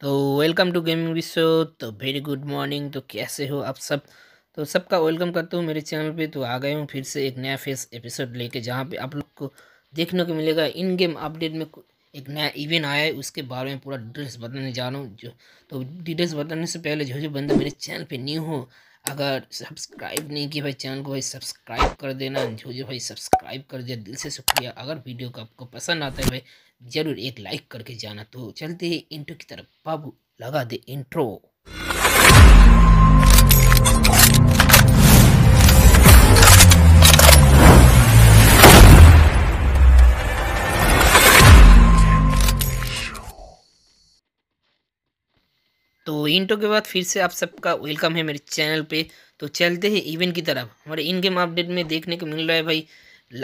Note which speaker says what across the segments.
Speaker 1: तो welcome to gaming विशो तो very good morning तो कैसे हो आप सब तो सबका वेलकम करता हूँ मेरे चैनल पे तो आ गए हूँ फिर से एक नया फेस एपिसोड लेके जहाँ पे आप लोग को देखने को मिलेगा इन गेम अपडेट में एक नया इवेंट आया है उसके बारे में पूरा डिटेल्स बताने जा रहा हूँ जो तो डिटेल्स बताने से पहले जो जो बंदा मेरे चैनल पर न्यू हो अगर सब्सक्राइब नहीं किया भाई चैनल को भाई सब्सक्राइब कर देना जो जो भाई सब्सक्राइब कर दिया दिल से शुक्रिया अगर वीडियो को आपको पसंद आता है भाई ज़रूर एक लाइक करके जाना तो चलते इंट्रो की तरफ बाबू लगा दे इंट्रो तो इंटो के बाद फिर से आप सबका वेलकम है मेरे चैनल पे तो चलते हैं इवेंट की तरफ हमारे इन गेम अपडेट में देखने को मिल रहा है भाई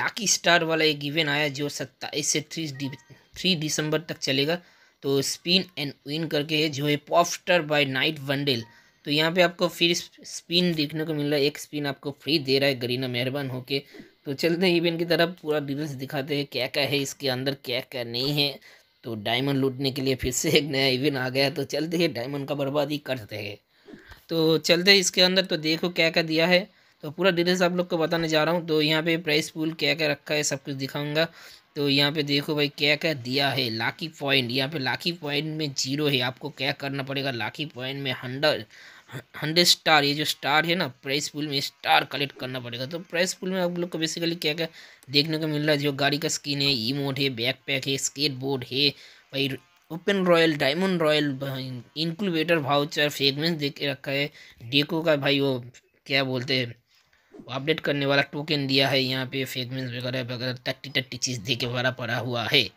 Speaker 1: लाकी स्टार वाला एक इवेंट आया जो सत्ताईस से थ्री दि, थ्री दिसंबर तक चलेगा तो स्पिन एंड विन करके है जो है पॉप स्टार बाय नाइट वनडेल तो यहाँ पे आपको फिर स्पिन देखने को मिल रहा है एक स्पिन आपको फ्री दे रहा है गरीना मेहरबान होके तो चलते हैं इवेंट की तरफ पूरा डिटेल्स दिखाते हैं क्या क्या है इसके अंदर क्या क्या नहीं है तो डायमंड लूटने के लिए फिर से एक नया इवेंट आ गया तो चलते ही डायमंड का बर्बादी करते हैं तो चलते इसके अंदर तो देखो क्या क्या दिया है तो पूरा डिटेल्स आप लोग को बताने जा रहा हूँ तो यहाँ पे प्राइस पूल क्या क्या रखा है सब कुछ दिखाऊंगा तो यहाँ पे देखो भाई क्या क्या दिया है लाखी पॉइंट यहाँ पे लाखी पॉइंट में जीरो है आपको क्या करना पड़ेगा लाखी पॉइंट में हंड्रेड हंड्रेड स्टार ये जो स्टार है ना प्राइस पुल में स्टार कलेक्ट करना पड़ेगा तो प्राइस पुल में आप लोग को बेसिकली क्या क्या देखने को मिल रहा है जो गाड़ी का स्किन है ई मोड है बैक पैक है स्केट बोर्ड है भाई open royal diamond royal incubator voucher fragments दे के रखा है डेको का भाई वो क्या बोलते हैं अपडेट करने वाला टोकन दिया है यहाँ पे फ्रेगमेंस वगैरह वगैरह टट्टी टट्टी चीज़ दे के भरा पड़ा हुआ है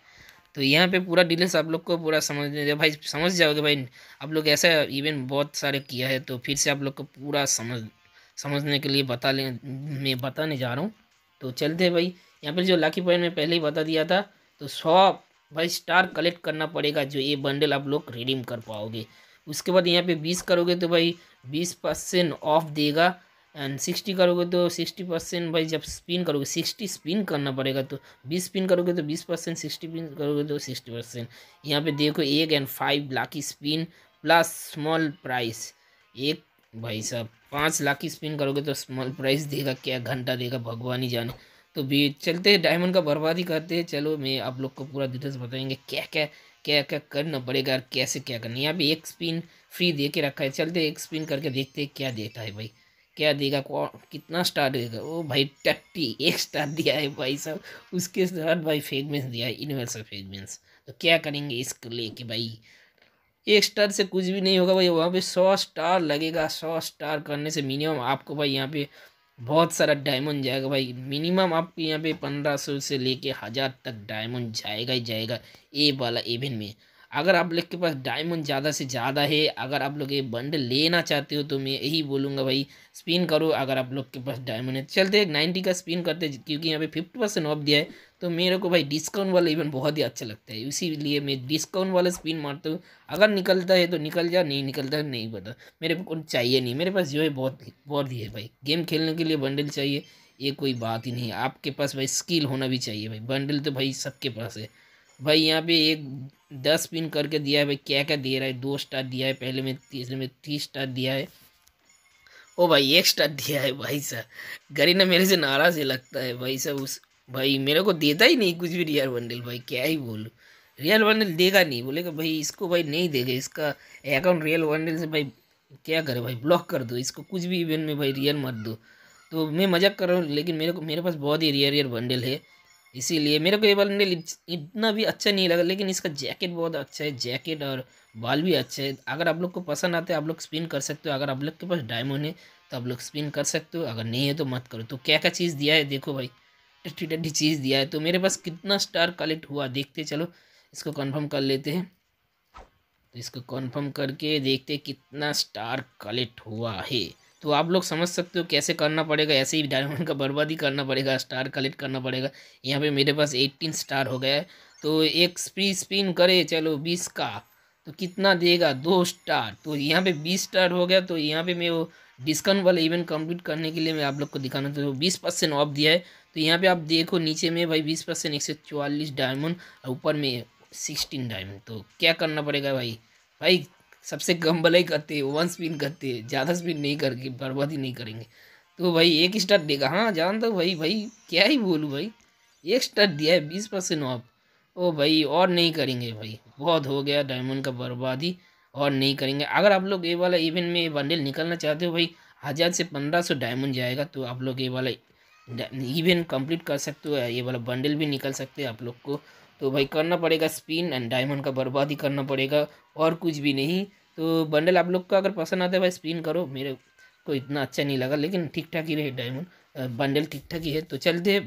Speaker 1: तो यहाँ पे पूरा डिटेल्स आप लोग को पूरा समझ जब भाई समझ जाओगे भाई आप लोग ऐसा इवेंट बहुत सारे किया है तो फिर से आप लोग को पूरा समझ समझने के लिए बता ले मैं बताने जा रहा हूँ तो चलते हैं भाई यहाँ पर जो लाखी पॉइंट में पहले ही बता दिया था तो सौ भाई स्टार कलेक्ट करना पड़ेगा जो ये बंडल आप लोग रिडीम कर पाओगे उसके बाद यहाँ पे बीस करोगे तो भाई बीस परसेंट ऑफ देगा एंड सिक्सटी करोगे तो सिक्सटी परसेंट भाई जब स्पिन करोगे सिक्सटी स्पिन करना पड़ेगा तो बीस स्पिन करोगे तो बीस परसेंट सिक्सटी स्पिन करोगे तो सिक्सटी परसेंट यहाँ पे देखो एक एंड फाइव लाख की स्पिन प्लस स्मॉल प्राइस एक भाई साहब पाँच लाख की स्पिन करोगे तो स्मॉल प्राइस देगा क्या घंटा देगा भगवान ही जाने तो भी चलते डायमंड का बर्बादी करते हैं चलो मैं आप लोग को पूरा डिटेल्स बताएंगे क्या क्या क्या क्या करना पड़ेगा और कैसे क्या करना यहाँ पे एक स्पिन फ्री दे के रखा है चलते एक स्पिन करके देखते हैं क्या देता है भाई क्या देगा कौन कितना स्टार देगा ओ भाई टट्टी एक स्टार दिया है भाई साहब उसके साथ भाई फेगमेंस दिया है यूनिवर्सल फेगमेंस तो क्या करेंगे इसको लेके भाई एक स्टार से कुछ भी नहीं होगा भाई वहाँ पे सौ स्टार लगेगा सौ स्टार करने से मिनिमम आपको भाई यहाँ पे बहुत सारा डायमंड जाएगा भाई मिनिमम आपको यहाँ पे पंद्रह सौ से लेके हज़ार तक डायमंड जाएगा ही जाएगा ए वाला इवेंट में अगर आप लोग के पास डायमंड ज़्यादा से ज़्यादा है अगर आप लोग ये बंडल लेना चाहते हो तो मैं यही बोलूँगा भाई स्पिन करो अगर आप लोग के पास डायमंड है चलते नाइन्टी का स्पिन करते क्योंकि यहाँ पे फिफ्टी परसेंट ऑफ दिया है तो मेरे को भाई डिस्काउंट वाला इवेंट बहुत ही अच्छा लगता है इसी लिए मैं डिस्काउंट वाला स्पिन मारता हूँ अगर निकलता है तो निकल जा नहीं निकलता है नहीं पता मेरे को चाहिए नहीं मेरे पास जो है बहुत बहुत ही है भाई गेम खेलने के लिए बंडल चाहिए ये कोई बात ही नहीं आपके पास भाई स्किल होना भी चाहिए भाई बंडल तो भाई सबके पास है भाई यहाँ पे एक दस पिन करके दिया है भाई क्या क्या दे रहा है दो स्टार दिया है पहले में तीसरे में तीस स्टार दिया है ओ भाई एक स्टार दिया है भाई साहब गरीना मेरे से नाराज़ ही लगता है भाई साहब उस भाई मेरे को देता ही नहीं कुछ भी रियल बंडल भाई क्या ही बोलूँ रियल बंडल देगा नहीं बोलेगा भाई इसको भाई नहीं देगा इसका अकाउंट रियल बंडल से भाई क्या करे भाई ब्लॉक कर दो इसको कुछ भी इवेंट में भाई रियल मत दो तो मैं मजाक कर रहा हूँ लेकिन मेरे को मेरे पास बहुत ही रियर रियर बंडल है इसीलिए मेरे को ये बाल मेरे इतना भी अच्छा नहीं लगा लेकिन इसका जैकेट बहुत अच्छा है जैकेट और बाल भी अच्छे है अगर आप लोग को पसंद आते हैं आप लोग स्पिन कर सकते हो अगर आप लोग के पास डायमंड है तो आप लोग स्पिन कर सकते हो अगर नहीं है तो मत करो तो क्या क्या चीज़ दिया है देखो भाई टट्टी टट्टी चीज़ दिया है तो मेरे पास कितना स्टार कलेक्ट हुआ देखते चलो इसको कन्फर्म कर लेते हैं तो इसको कन्फर्म करके देखते कितना स्टार कलेक्ट हुआ है तो आप लोग समझ सकते हो कैसे करना पड़ेगा ऐसे ही डायमंड का बर्बादी करना पड़ेगा स्टार कलेक्ट करना पड़ेगा यहाँ पे मेरे पास एट्टीन स्टार हो गया है तो एक स्पी स्पिन करे चलो बीस का तो कितना देगा दो स्टार तो यहाँ पे बीस स्टार हो गया तो यहाँ पे मैं वो डिस्काउंट वाला इवेंट कंप्लीट करने के लिए मैं आप लोग को दिखाना तो बीस परसेंट ऑफ दिया है तो यहाँ पे आप देखो नीचे में भाई बीस परसेंट एक सौ चौवालीस डायमंड और ऊपर में सिक्सटीन डायमंड तो क्या करना पड़ेगा भाई भाई सबसे कम भलाई करते हैं वन स्पिन करते हैं ज़्यादा स्पिन नहीं करके बर्बादी नहीं करेंगे तो भाई एक स्टार देगा हाँ जान दो भाई भाई क्या ही बोलूँ भाई एक स्टार दिया है बीस परसेंट ऑफ ओ भाई और नहीं करेंगे भाई बहुत हो गया डायमंड का बर्बादी और नहीं करेंगे अगर आप लोग ये वाला इवेंट में बंडल निकलना चाहते हो भाई हज़ार से पंद्रह सौ डायमंड जाएगा तो आप लोग ये वाला इवेंट कंप्लीट कर सकते हो ये वाला बंडल भी निकल सकते हैं आप लोग को तो भाई करना पड़ेगा स्पिन एंड डायमंड का बर्बाद ही करना पड़ेगा और कुछ भी नहीं तो बंडल आप लोग को अगर पसंद आता है भाई स्पिन करो मेरे को इतना अच्छा नहीं लगा लेकिन ठीक ठाक ही रहे डायमंड बंडल ठीक ठाक ही है तो चलते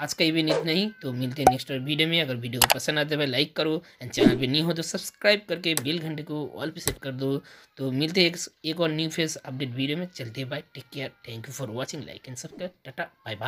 Speaker 1: आज का इवेंट इतना ही तो मिलते हैं नेक्स्ट वीडियो में अगर वीडियो को पसंद आता है भाई लाइक करो एंड चैनल पे नहीं हो तो सब्सक्राइब करके बेल घंटे को ऑल पे सेट कर दो तो मिलते हैं एक और न्यू फेस अपडेट वीडियो में चलते bye take care thank you for watching like and subscribe tata bye bye